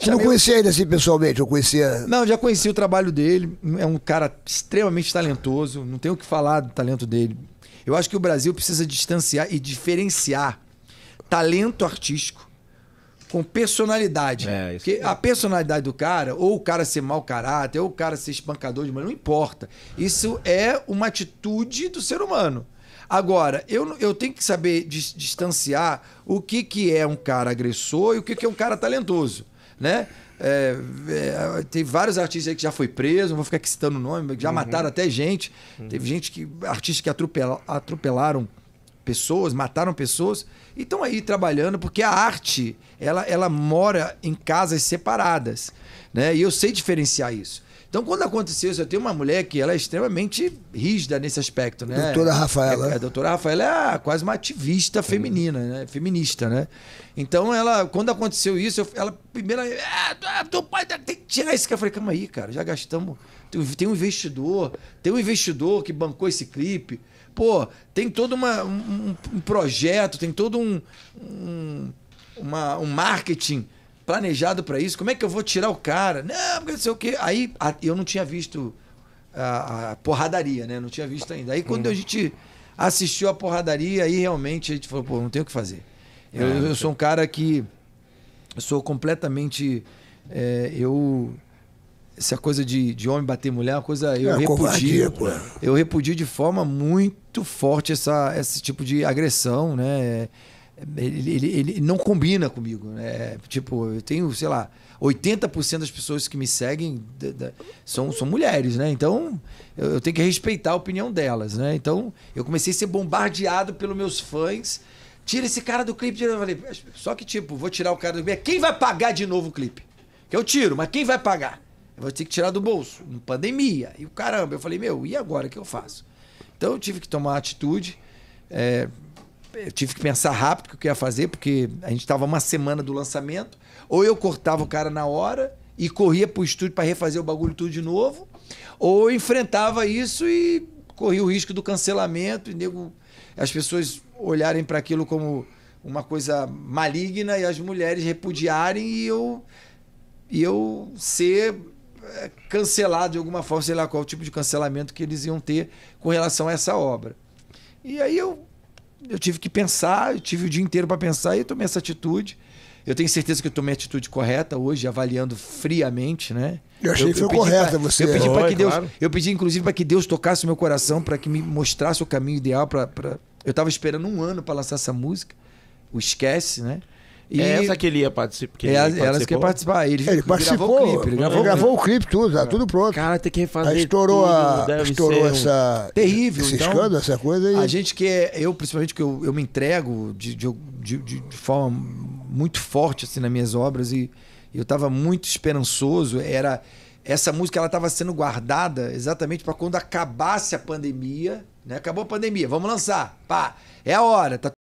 Você não conhecia ele assim pessoalmente? Eu conhecia. Não, já conheci o trabalho dele. É um cara extremamente talentoso. Não tenho o que falar do talento dele. Eu acho que o Brasil precisa distanciar e diferenciar talento artístico com personalidade. É, isso Porque é. a personalidade do cara, ou o cara ser mau caráter, ou o cara ser espancador de mãe, não importa. Isso é uma atitude do ser humano. Agora, eu, eu tenho que saber distanciar o que, que é um cara agressor e o que, que é um cara talentoso né? É, é, tem vários artistas aí que já foi preso, não vou ficar aqui citando o nome, já uhum. mataram até gente. Uhum. Teve gente que. artistas que atropela, atropelaram pessoas, mataram pessoas, e estão aí trabalhando, porque a arte ela, ela mora em casas separadas. Né? E eu sei diferenciar isso. Então, quando aconteceu isso, eu tenho uma mulher que ela é extremamente rígida nesse aspecto, né? Doutora Rafaela. É, a é, doutora Rafaela é quase uma ativista feminina, né? Feminista, né? Então, ela, quando aconteceu isso, eu, ela primeiro, é, ah, é, teu pai tem que tirar isso. Eu falei, calma aí, cara, já gastamos. Tem um investidor, tem um investidor que bancou esse clipe. Pô, tem todo uma, um, um projeto, tem todo um, um, uma, um marketing planejado para isso, como é que eu vou tirar o cara? Não, porque não sei o quê. Aí a, eu não tinha visto a, a, porradaria, né? Não tinha visto ainda. Aí quando hum. a gente assistiu a porradaria, aí realmente a gente falou, pô, não tem o que fazer. Eu, é, eu sou um cara que sou completamente. É, eu essa coisa de, de homem bater mulher é uma coisa. Eu é, repudio. Eu repudio de forma muito forte essa, esse tipo de agressão, né? ele, ele, ele, não combina comigo. Né? É, tipo, eu tenho, sei lá, 80% das pessoas que me seguem são, são mulheres, né? Então, eu, eu, tenho que respeitar a opinião delas, né? Então, eu comecei a ser bombardeado pelos meus fãs. Tira esse cara do clipe. Eu falei, só que, tipo, vou tirar o cara do clipe. Quem vai pagar de novo o clipe? Que eu tiro, mas quem vai pagar? Eu vou ter que tirar do bolso. Pandemia. E o caramba. Eu falei, meu, e agora? O que eu faço? Então, eu tive que tomar atitude. É, eu tive que pensar rápido o que eu ia fazer, porque a gente estava uma semana do lançamento. Ou eu cortava o cara na hora e corria para o estúdio para refazer o bagulho tudo de novo, ou eu enfrentava isso e corria o risco do cancelamento e nego, as pessoas olharem para aquilo como uma coisa maligna e as mulheres repudiarem e eu e eu ser eh, cancelado de alguma forma, sei lá qual tipo de cancelamento que eles iam ter com relação a essa obra. E aí eu eu tive que pensar, eu tive o dia inteiro para pensar e eu tomei essa atitude. Eu tenho certeza que eu tomei a atitude correta hoje, avaliando friamente, né? Eu achei eu, que foi correta pra, você. Eu pedi para que Deus, claro. eu pedi inclusive para que Deus tocasse o meu coração, para que me mostrasse o caminho ideal para pra... eu estava esperando um ano para lançar essa música. O esquece, né? E é essa que ele ia participar. Que ele elas, é elas que iam participar. Ah, ele, ele participou. Gravou o clipe, ele gravou, gravou o clipe, tudo, tá tudo pronto. Cara, tem que refazer. Aí estourou tudo, a, estourou essa. Um... Terrível, esse então, escândalo, essa coisa. aí. A gente que é. Eu, principalmente, que eu, eu me entrego de, de, de, de forma muito forte assim, nas minhas obras e eu estava muito esperançoso. Era. Essa música ela estava sendo guardada exatamente para quando acabasse a pandemia. Né? Acabou a pandemia, vamos lançar. Pá, é a hora, tá